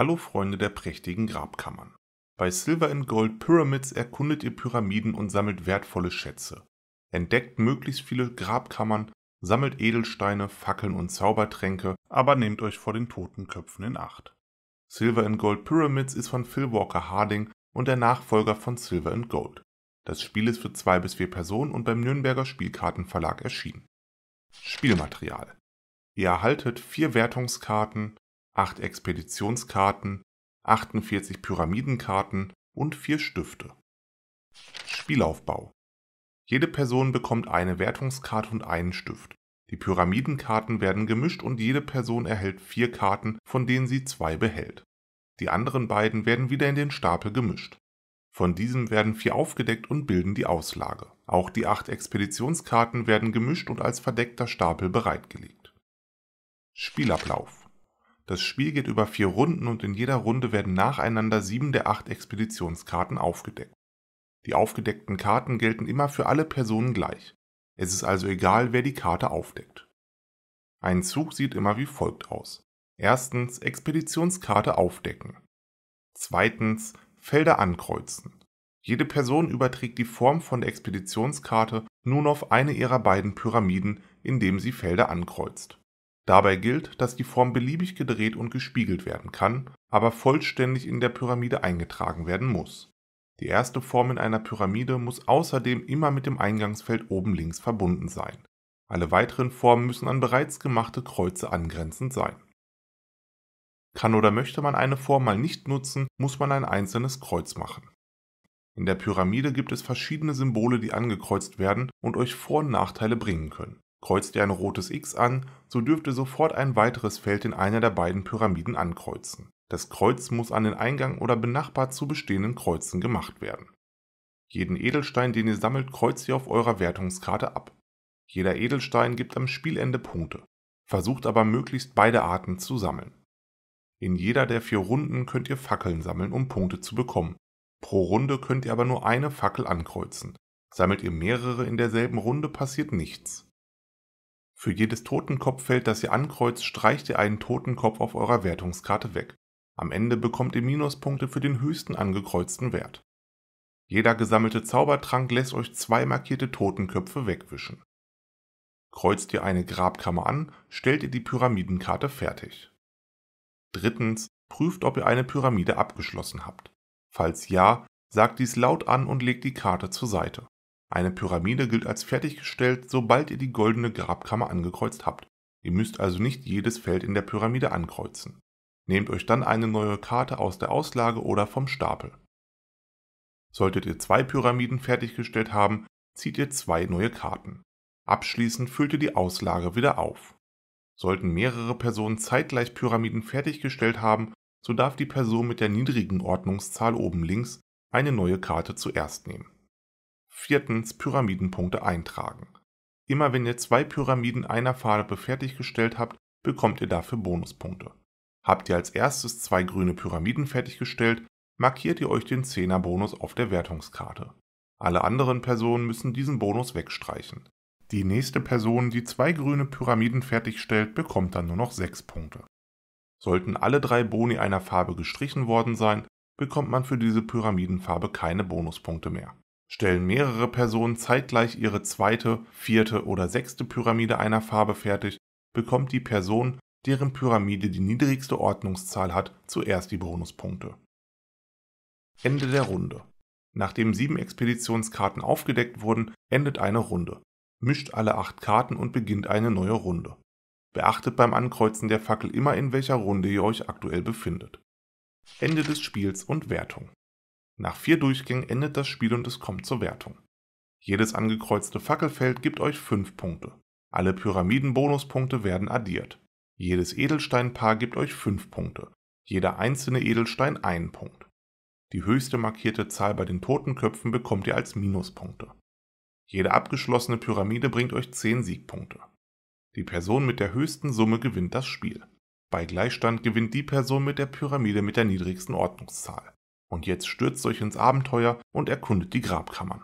Hallo Freunde der prächtigen Grabkammern. Bei Silver and Gold Pyramids erkundet ihr Pyramiden und sammelt wertvolle Schätze. Entdeckt möglichst viele Grabkammern, sammelt Edelsteine, Fackeln und Zaubertränke, aber nehmt euch vor den toten Köpfen in Acht. Silver and Gold Pyramids ist von Phil Walker Harding und der Nachfolger von Silver and Gold. Das Spiel ist für zwei bis vier Personen und beim Nürnberger Spielkartenverlag erschienen. Spielmaterial. Ihr erhaltet vier Wertungskarten, 8 Expeditionskarten, 48 Pyramidenkarten und 4 Stifte. Spielaufbau. Jede Person bekommt eine Wertungskarte und einen Stift. Die Pyramidenkarten werden gemischt und jede Person erhält 4 Karten, von denen sie 2 behält. Die anderen beiden werden wieder in den Stapel gemischt. Von diesem werden 4 aufgedeckt und bilden die Auslage. Auch die 8 Expeditionskarten werden gemischt und als verdeckter Stapel bereitgelegt. Spielablauf das Spiel geht über vier Runden und in jeder Runde werden nacheinander sieben der acht Expeditionskarten aufgedeckt. Die aufgedeckten Karten gelten immer für alle Personen gleich. Es ist also egal, wer die Karte aufdeckt. Ein Zug sieht immer wie folgt aus. Erstens Expeditionskarte aufdecken. Zweitens Felder ankreuzen. Jede Person überträgt die Form von der Expeditionskarte nun auf eine ihrer beiden Pyramiden, indem sie Felder ankreuzt. Dabei gilt, dass die Form beliebig gedreht und gespiegelt werden kann, aber vollständig in der Pyramide eingetragen werden muss. Die erste Form in einer Pyramide muss außerdem immer mit dem Eingangsfeld oben links verbunden sein. Alle weiteren Formen müssen an bereits gemachte Kreuze angrenzend sein. Kann oder möchte man eine Form mal nicht nutzen, muss man ein einzelnes Kreuz machen. In der Pyramide gibt es verschiedene Symbole, die angekreuzt werden und euch Vor- und Nachteile bringen können. Kreuzt ihr ein rotes X an, so dürft ihr sofort ein weiteres Feld in einer der beiden Pyramiden ankreuzen. Das Kreuz muss an den Eingang oder benachbart zu bestehenden Kreuzen gemacht werden. Jeden Edelstein, den ihr sammelt, kreuzt ihr auf eurer Wertungskarte ab. Jeder Edelstein gibt am Spielende Punkte. Versucht aber möglichst beide Arten zu sammeln. In jeder der vier Runden könnt ihr Fackeln sammeln, um Punkte zu bekommen. Pro Runde könnt ihr aber nur eine Fackel ankreuzen. Sammelt ihr mehrere in derselben Runde, passiert nichts. Für jedes Totenkopffeld, das ihr ankreuzt, streicht ihr einen Totenkopf auf eurer Wertungskarte weg. Am Ende bekommt ihr Minuspunkte für den höchsten angekreuzten Wert. Jeder gesammelte Zaubertrank lässt euch zwei markierte Totenköpfe wegwischen. Kreuzt ihr eine Grabkammer an, stellt ihr die Pyramidenkarte fertig. Drittens, prüft, ob ihr eine Pyramide abgeschlossen habt. Falls ja, sagt dies laut an und legt die Karte zur Seite. Eine Pyramide gilt als fertiggestellt, sobald ihr die goldene Grabkammer angekreuzt habt. Ihr müsst also nicht jedes Feld in der Pyramide ankreuzen. Nehmt euch dann eine neue Karte aus der Auslage oder vom Stapel. Solltet ihr zwei Pyramiden fertiggestellt haben, zieht ihr zwei neue Karten. Abschließend füllt ihr die Auslage wieder auf. Sollten mehrere Personen zeitgleich Pyramiden fertiggestellt haben, so darf die Person mit der niedrigen Ordnungszahl oben links eine neue Karte zuerst nehmen. Viertens Pyramidenpunkte eintragen. Immer wenn ihr zwei Pyramiden einer Farbe fertiggestellt habt, bekommt ihr dafür Bonuspunkte. Habt ihr als erstes zwei grüne Pyramiden fertiggestellt, markiert ihr euch den 10er Bonus auf der Wertungskarte. Alle anderen Personen müssen diesen Bonus wegstreichen. Die nächste Person, die zwei grüne Pyramiden fertigstellt, bekommt dann nur noch 6 Punkte. Sollten alle drei Boni einer Farbe gestrichen worden sein, bekommt man für diese Pyramidenfarbe keine Bonuspunkte mehr. Stellen mehrere Personen zeitgleich ihre zweite, vierte oder sechste Pyramide einer Farbe fertig, bekommt die Person, deren Pyramide die niedrigste Ordnungszahl hat, zuerst die Bonuspunkte. Ende der Runde. Nachdem sieben Expeditionskarten aufgedeckt wurden, endet eine Runde. Mischt alle acht Karten und beginnt eine neue Runde. Beachtet beim Ankreuzen der Fackel immer, in welcher Runde ihr euch aktuell befindet. Ende des Spiels und Wertung. Nach vier Durchgängen endet das Spiel und es kommt zur Wertung. Jedes angekreuzte Fackelfeld gibt euch 5 Punkte. Alle Pyramiden-Bonuspunkte werden addiert. Jedes Edelsteinpaar gibt euch 5 Punkte. Jeder einzelne Edelstein einen Punkt. Die höchste markierte Zahl bei den Totenköpfen bekommt ihr als Minuspunkte. Jede abgeschlossene Pyramide bringt euch 10 Siegpunkte. Die Person mit der höchsten Summe gewinnt das Spiel. Bei Gleichstand gewinnt die Person mit der Pyramide mit der niedrigsten Ordnungszahl. Und jetzt stürzt euch ins Abenteuer und erkundet die Grabkammern.